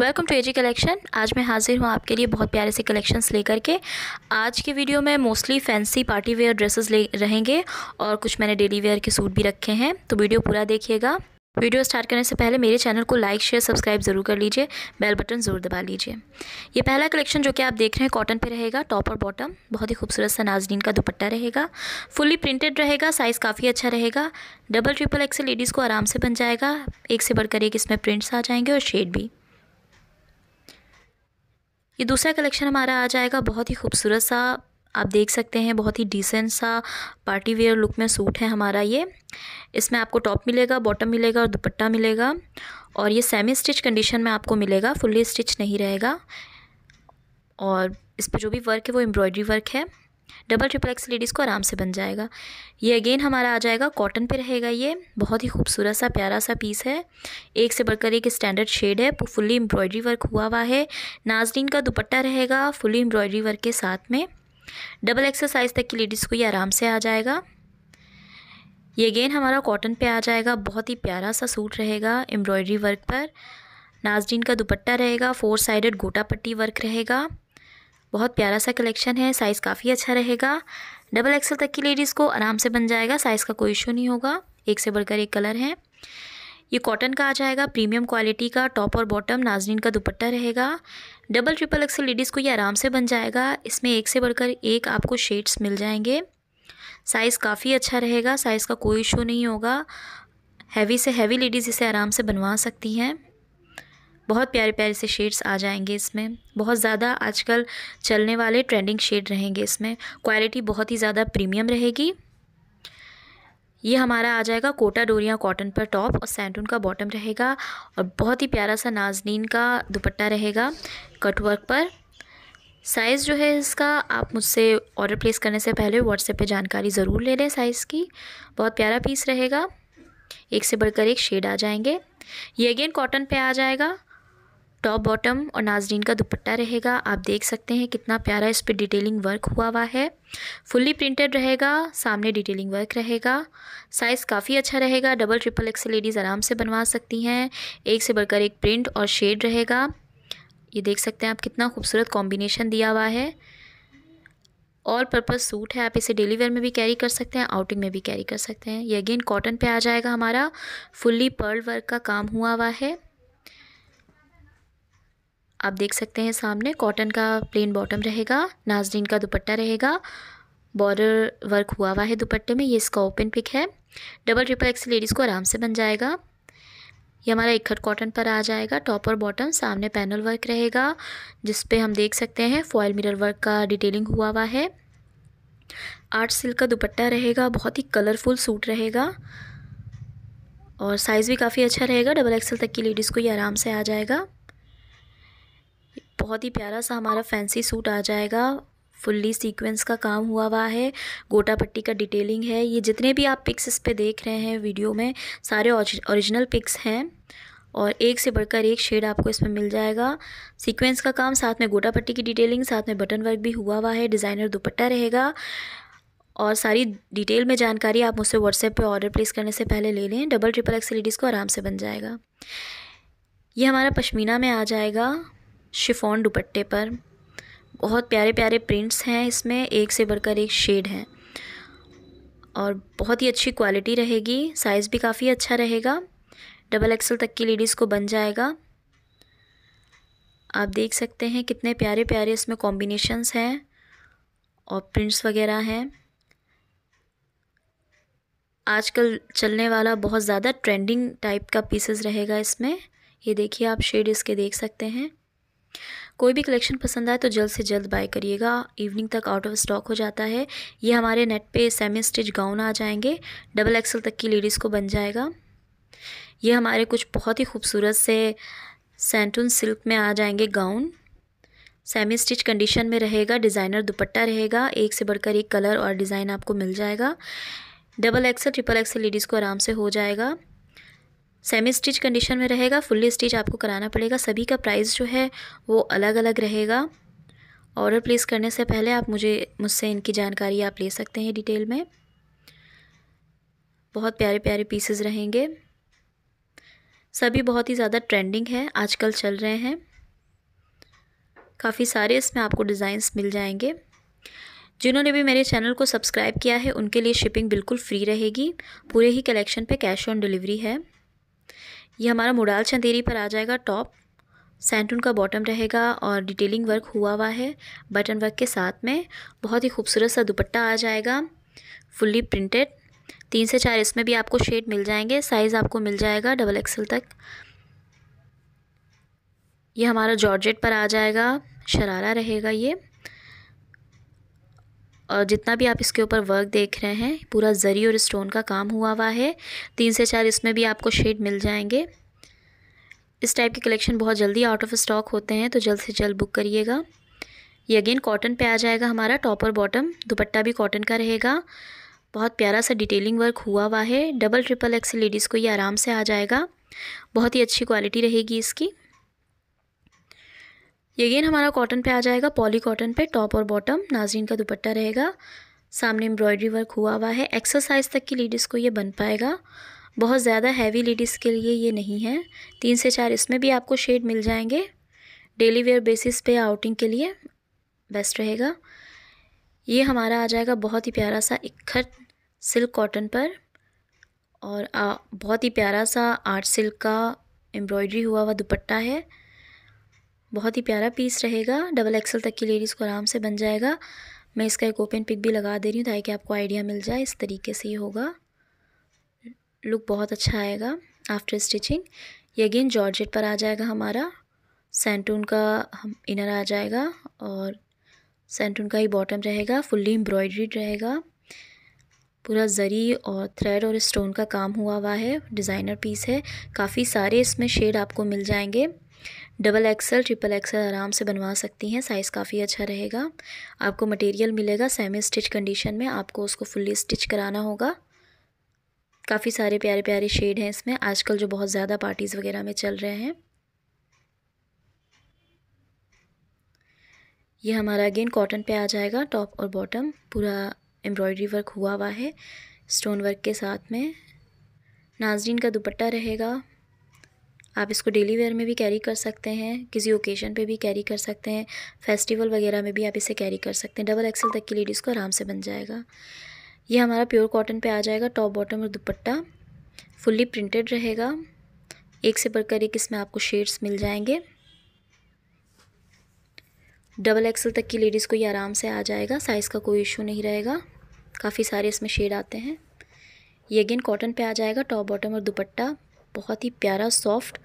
welcome to AG collection आज मैं हाजिर हूँ आपके लिए बहुत प्यारे से कलेक्शंस लेकर के आज के वीडियो में mostly fancy party wear dresses ले रहेंगे और कुछ मैंने डेली वेयर के सूट भी रखे हैं तो वीडियो पूरा देखिएगा वीडियो स्टार्ट करने से पहले मेरे चैनल को लाइक शेयर सब्सक्राइब ज़रूर कर लीजिए बेल बटन ज़रूर दबा लीजिए ये पहला कलेक्शन जो कि आप देख रहे हैं कॉटन पे रहेगा टॉप और बॉटम बहुत ही खूबसूरत सा नाजरीन का दुपट्टा रहेगा फुल्ली प्रिंटेड रहेगा साइज़ काफ़ी अच्छा रहेगा डबल ट्रिपल एक्सल लेडीज़ को आराम से बन जाएगा एक से बढ़कर एक इसमें प्रिंट्स आ जाएंगे और शेड भी ये दूसरा कलेक्शन हमारा आ जाएगा बहुत ही खूबसूरत सा आप देख सकते हैं बहुत ही डिसेंट सा पार्टी वेयर लुक में सूट है हमारा ये इसमें आपको टॉप मिलेगा बॉटम मिलेगा और दुपट्टा मिलेगा और ये सेमी स्टिच कंडीशन में आपको मिलेगा फुल्ली स्टिच नहीं रहेगा और इस पर जो भी वर्क है वो एम्ब्रॉयडरी वर्क है डबल ट्रिपल एक्स लेडीज़ को आराम से बन जाएगा ये अगेन हमारा आ जाएगा कॉटन पे रहेगा ये बहुत ही खूबसूरत सा प्यारा सा पीस है एक से बढ़कर एक स्टैंडर्ड शेड है फुल्ली एम्ब्रॉयडरी वर्क हुआ हुआ है नाजरीन का दुपट्टा रहेगा फुल्ली एम्ब्रॉयडरी वर्क के साथ में डबल एक्सरसाइज तक की लेडीज़ को ये आराम से आ जाएगा ये अगेन हमारा कॉटन पर आ जाएगा बहुत ही प्यारा सा सूट रहेगा एम्ब्रॉयडरी वर्क पर नाजरीन का दुपट्टा रहेगा फोर साइडेड गोटा पट्टी वर्क रहेगा बहुत प्यारा सा कलेक्शन है साइज़ काफ़ी अच्छा रहेगा डबल एक्सल तक की लेडीज़ को आराम से बन जाएगा साइज़ का कोई इशू नहीं होगा एक से बढ़कर एक कलर है ये कॉटन का आ जाएगा प्रीमियम क्वालिटी का टॉप और बॉटम नाजरीन का दुपट्टा रहेगा डबल ट्रिपल एक्सल लेडीज़ को ये आराम से बन जाएगा इसमें एक से बढ़कर एक आपको शेड्स मिल जाएंगे साइज़ काफ़ी अच्छा रहेगा साइज़ का कोई इशू नहीं होगा हैवी से हैवी लेडीज़ इसे आराम से बनवा सकती हैं बहुत प्यारे प्यारे से शेड्स आ जाएंगे इसमें बहुत ज़्यादा आजकल चलने वाले ट्रेंडिंग शेड रहेंगे इसमें क्वालिटी बहुत ही ज़्यादा प्रीमियम रहेगी ये हमारा आ जाएगा कोटा डोरिया कॉटन पर टॉप और सैंडून का बॉटम रहेगा और बहुत ही प्यारा सा नाजनीन का दुपट्टा रहेगा कटवर्क पर साइज़ जो है इसका आप मुझसे ऑर्डर प्लेस करने से पहले व्हाट्सएप पे जानकारी ज़रूर ले लें साइज़ की बहुत प्यारा पीस रहेगा एक से बढ़कर एक शेड आ जाएंगे ये अगेन कॉटन पे आ जाएगा टॉप बॉटम और नाजरीन का दुपट्टा रहेगा आप देख सकते हैं कितना प्यारा इस पर डिटेलिंग वर्क हुआ हुआ है फुल्ली प्रिंटेड रहेगा सामने डिटेलिंग वर्क रहेगा साइज़ काफ़ी अच्छा रहेगा डबल ट्रिपल एक्स लेडीज़ आराम से बनवा सकती हैं एक से बढ़कर एक प्रिंट और शेड रहेगा ये देख सकते हैं आप कितना खूबसूरत कॉम्बिनेशन दिया हुआ है ऑल पर्पज़ सूट है आप इसे डेली वेयर में भी कैरी कर सकते हैं आउटिंग में भी कैरी कर सकते हैं ये अगेन कॉटन पे आ जाएगा हमारा फुल्ली पर्ल वर्क का काम हुआ हुआ है आप देख सकते हैं सामने कॉटन का प्लेन बॉटम रहेगा नाजरीन का दुपट्टा रहेगा बॉर्डर वर्क हुआ हुआ है दुपट्टे में ये इसका ओपन पिक है डबल ट्रिपल एक्स लेडीज़ को आराम से बन जाएगा ये हमारा इकहट कॉटन पर आ जाएगा टॉप और बॉटम सामने पैनल वर्क रहेगा जिस पर हम देख सकते हैं फॉयल मिरर वर्क का डिटेलिंग हुआ हुआ है आर्ट सिल्क का दुपट्टा रहेगा बहुत ही कलरफुल सूट रहेगा और साइज़ भी काफ़ी अच्छा रहेगा डबल एक्सल तक की लेडीज़ को ये आराम से आ जाएगा बहुत ही प्यारा सा हमारा फैंसी सूट आ जाएगा फुल्ली सीक्वेंस का काम हुआ हुआ है गोटा पट्टी का डिटेलिंग है ये जितने भी आप पिक्स इस पर देख रहे हैं वीडियो में सारे ओरिजिनल पिक्स हैं और एक से बढ़कर एक शेड आपको इसमें मिल जाएगा सीक्वेंस का काम साथ में गोटा पट्टी की डिटेलिंग साथ में बटन वर्क भी हुआ हुआ है डिज़ाइनर दुपट्टा रहेगा और सारी डिटेल में जानकारी आप मुझसे व्हाट्सएप पे ऑर्डर प्लेस करने से पहले ले लें डबल ट्रिपल एक्स लेडीज़ को आराम से बन जाएगा ये हमारा पश्मीना में आ जाएगा शिफॉन दुपट्टे पर बहुत प्यारे प्यारे प्रिंट्स हैं इसमें एक से बढ़कर एक शेड हैं और बहुत ही अच्छी क्वालिटी रहेगी साइज़ भी काफ़ी अच्छा रहेगा डबल एक्सल तक की लेडीज़ को बन जाएगा आप देख सकते हैं कितने प्यारे प्यारे इसमें कॉम्बिनेशंस हैं और प्रिंट्स वगैरह हैं आजकल चलने वाला बहुत ज़्यादा ट्रेंडिंग टाइप का पीसेस रहेगा इसमें ये देखिए आप शेड इसके देख सकते हैं कोई भी कलेक्शन पसंद आए तो जल्द से जल्द बाय करिएगा इवनिंग तक आउट ऑफ स्टॉक हो जाता है ये हमारे नेट पे सेमी स्टिच गाउन आ जाएंगे डबल एक्सल तक की लेडीज़ को बन जाएगा ये हमारे कुछ बहुत ही खूबसूरत से सेंटून सिल्क में आ जाएंगे गाउन सेमी स्टिच कंडीशन में रहेगा डिज़ाइनर दुपट्टा रहेगा एक से बढ़कर एक कलर और डिज़ाइन आपको मिल जाएगा double XL triple XL ladies को आराम से हो जाएगा सेमी स्टिच कंडीशन में रहेगा फुल्ली स्टिच आपको कराना पड़ेगा सभी का प्राइस जो है वो अलग अलग रहेगा ऑर्डर प्लेस करने से पहले आप मुझे मुझसे इनकी जानकारी आप ले सकते हैं डिटेल में बहुत प्यारे प्यारे पीसेस रहेंगे सभी बहुत ही ज़्यादा ट्रेंडिंग है आजकल चल रहे हैं काफ़ी सारे इसमें आपको डिज़ाइंस मिल जाएंगे जिन्होंने भी मेरे चैनल को सब्सक्राइब किया है उनके लिए शिपिंग बिल्कुल फ्री रहेगी पूरे ही कलेक्शन पे कैश ऑन डिलीवरी है ये हमारा मुडाल चंदेरी पर आ जाएगा टॉप सेंटून का बॉटम रहेगा और डिटेलिंग वर्क हुआ हुआ है बटन वर्क के साथ में बहुत ही खूबसूरत सा दुपट्टा आ जाएगा फुल्ली प्रिंटेड तीन से चार इसमें भी आपको शेड मिल जाएंगे साइज़ आपको मिल जाएगा डबल एक्सल तक ये हमारा जॉर्जेट पर आ जाएगा शरारा रहेगा ये और जितना भी आप इसके ऊपर वर्क देख रहे हैं पूरा जरी और स्टोन का काम हुआ हुआ है तीन से चार इसमें भी आपको शेड मिल जाएंगे इस टाइप के कलेक्शन बहुत जल्दी आउट ऑफ स्टॉक होते हैं तो जल्द से जल्द बुक करिएगा ये अगेन कॉटन पे आ जाएगा हमारा टॉप और बॉटम दुपट्टा भी कॉटन का रहेगा बहुत प्यारा सा डिटेलिंग वर्क हुआ हुआ है डबल ट्रिपल एक्स लेडीज़ को ये आराम से आ जाएगा बहुत ही अच्छी क्वालिटी रहेगी इसकी ये अगेन हमारा कॉटन पे आ जाएगा पॉली कॉटन पे टॉप और बॉटम नाजरीन का दुपट्टा रहेगा सामने एम्ब्रॉयडरी वर्क हुआ हुआ है एक्सरसाइज तक की लेडीज़ को ये बन पाएगा बहुत ज़्यादा हैवी लेडीज़ के लिए ये नहीं है तीन से चार इसमें भी आपको शेड मिल जाएंगे डेली वेयर बेसिस पे आउटिंग के लिए बेस्ट रहेगा ये हमारा आ जाएगा बहुत ही प्यारा सा इखत सिल्क कॉटन पर और आ, बहुत ही प्यारा सा आर्ट सिल्क का एम्ब्रॉयडरी हुआ हुआ दुपट्टा है बहुत ही प्यारा पीस रहेगा डबल एक्सल तक की लेडीज़ को आराम से बन जाएगा मैं इसका एक ओपन पिक भी लगा दे रही हूँ ताकि आपको आइडिया मिल जाए इस तरीके से ये होगा लुक बहुत अच्छा आएगा आफ्टर स्टिचिंग ये अगेन जॉर्जेट पर आ जाएगा हमारा सेंटून का हम इनर आ जाएगा और सेंटून का ही बॉटम रहेगा फुल्ली एम्ब्रॉयड्रीड रहेगा पूरा ज़री और थ्रेड और स्टोन का काम हुआ हुआ है डिज़ाइनर पीस है काफ़ी सारे इसमें शेड आपको मिल जाएंगे डबल एक्सल ट्रिपल एक्सल आराम से बनवा सकती हैं साइज़ काफ़ी अच्छा रहेगा आपको मटेरियल मिलेगा सेमी स्टिच कंडीशन में आपको उसको फुल्ली स्टिच कराना होगा काफ़ी सारे प्यारे प्यारे शेड हैं इसमें आजकल जो बहुत ज़्यादा पार्टीज़ वगैरह में चल रहे हैं ये हमारा अगेन कॉटन पे आ जाएगा टॉप और बॉटम पूरा एम्ब्रॉयडरी वर्क हुआ हुआ है स्टोन वर्क के साथ में नाजरीन का दुपट्टा रहेगा आप इसको डेली वेयर में भी कैरी कर सकते हैं किसी ओकेज़न पे भी कैरी कर सकते हैं फेस्टिवल वगैरह में भी आप इसे कैरी कर सकते हैं डबल एक्सल तक की लेडीज़ को आराम से बन जाएगा ये हमारा प्योर कॉटन पे आ जाएगा टॉप बॉटम और दुपट्टा फुल्ली प्रिंटेड रहेगा एक से बढ़कर एक इसमें आपको शेड्स मिल जाएंगे डबल एक्सल तक की लेडीज़ को ये आराम से आ जाएगा साइज़ का कोई इशू नहीं रहेगा काफ़ी सारे इसमें शेड आते हैं ये अगेन कॉटन पे आ जाएगा टॉप बॉटम और दुपट्टा बहुत ही प्यारा सॉफ्ट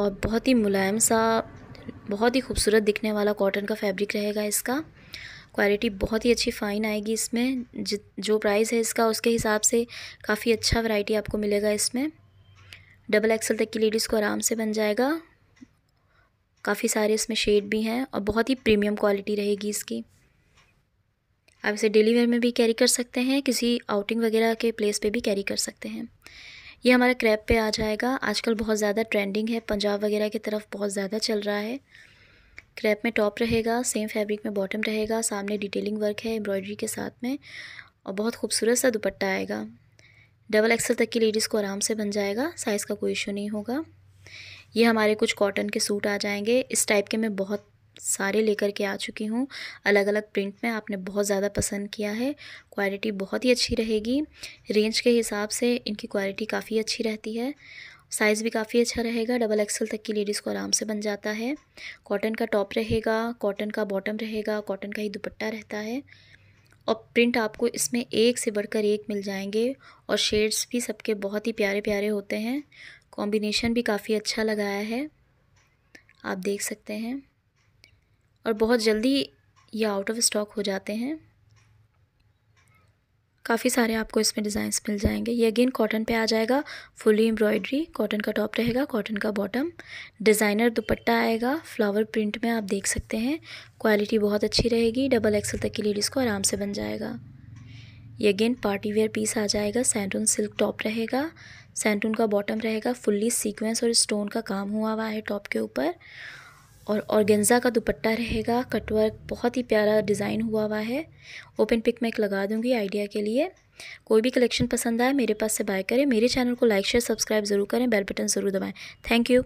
और बहुत ही मुलायम सा बहुत ही खूबसूरत दिखने वाला कॉटन का फैब्रिक रहेगा इसका क्वालिटी बहुत ही अच्छी फ़ाइन आएगी इसमें जो प्राइस है इसका उसके हिसाब से काफ़ी अच्छा वैरायटी आपको मिलेगा इसमें डबल एक्सल तक की लेडीज़ को आराम से बन जाएगा काफ़ी सारे इसमें शेड भी हैं और बहुत ही प्रीमियम क्वालिटी रहेगी इसकी आप इसे डेली वेयर में भी कैरी कर सकते हैं किसी आउटिंग वगैरह के प्लेस पर भी कैरी कर सकते हैं ये हमारा क्रैप पे आ जाएगा आजकल बहुत ज़्यादा ट्रेंडिंग है पंजाब वगैरह की तरफ बहुत ज़्यादा चल रहा है क्रैप में टॉप रहेगा सेम फैब्रिक में बॉटम रहेगा सामने डिटेलिंग वर्क है एम्ब्रॉयडरी के साथ में और बहुत खूबसूरत सा दुपट्टा आएगा डबल एक्सल तक की लेडीज़ को आराम से बन जाएगा साइज़ का कोई इशू नहीं होगा ये हमारे कुछ कॉटन के सूट आ जाएंगे इस टाइप के मैं बहुत सारे लेकर के आ चुकी हूँ अलग अलग प्रिंट में आपने बहुत ज़्यादा पसंद किया है क्वालिटी बहुत ही अच्छी रहेगी रेंज के हिसाब से इनकी क्वालिटी काफ़ी अच्छी रहती है साइज़ भी काफ़ी अच्छा रहेगा डबल एक्सल तक की लेडीज़ को आराम से बन जाता है कॉटन का टॉप रहेगा कॉटन का बॉटम रहेगा कॉटन का ही दुपट्टा रहता है और प्रिंट आपको इसमें एक से बढ़कर एक मिल जाएंगे और शेड्स भी सबके बहुत ही प्यारे प्यारे होते हैं कॉम्बिनेशन भी काफ़ी अच्छा लगाया है आप देख सकते हैं और बहुत जल्दी ये आउट ऑफ स्टॉक हो जाते हैं काफ़ी सारे आपको इसमें डिज़ाइंस मिल जाएंगे ये अगेन कॉटन पे आ जाएगा फुली एम्ब्रॉयडरी कॉटन का टॉप रहेगा कॉटन का बॉटम डिज़ाइनर दुपट्टा आएगा फ्लावर प्रिंट में आप देख सकते हैं क्वालिटी बहुत अच्छी रहेगी डबल एक्सल तक की लेडीज़ को आराम से बन जाएगा ये अगेन पार्टी वेयर पीस आ जाएगा सैंटून सिल्क टॉप रहेगा सैंटून का बॉटम रहेगा फुल्ली सीक्वेंस और स्टोन का काम हुआ हुआ है टॉप के ऊपर और ऑर्गेंजा का दुपट्टा रहेगा कटवर्क बहुत ही प्यारा डिज़ाइन हुआ हुआ है ओपन पिक मैं एक लगा दूंगी आइडिया के लिए कोई भी कलेक्शन पसंद आए मेरे पास से बाय करें मेरे चैनल को लाइक शेयर सब्सक्राइब ज़रूर करें बेल बटन ज़रूर दबाएं थैंक यू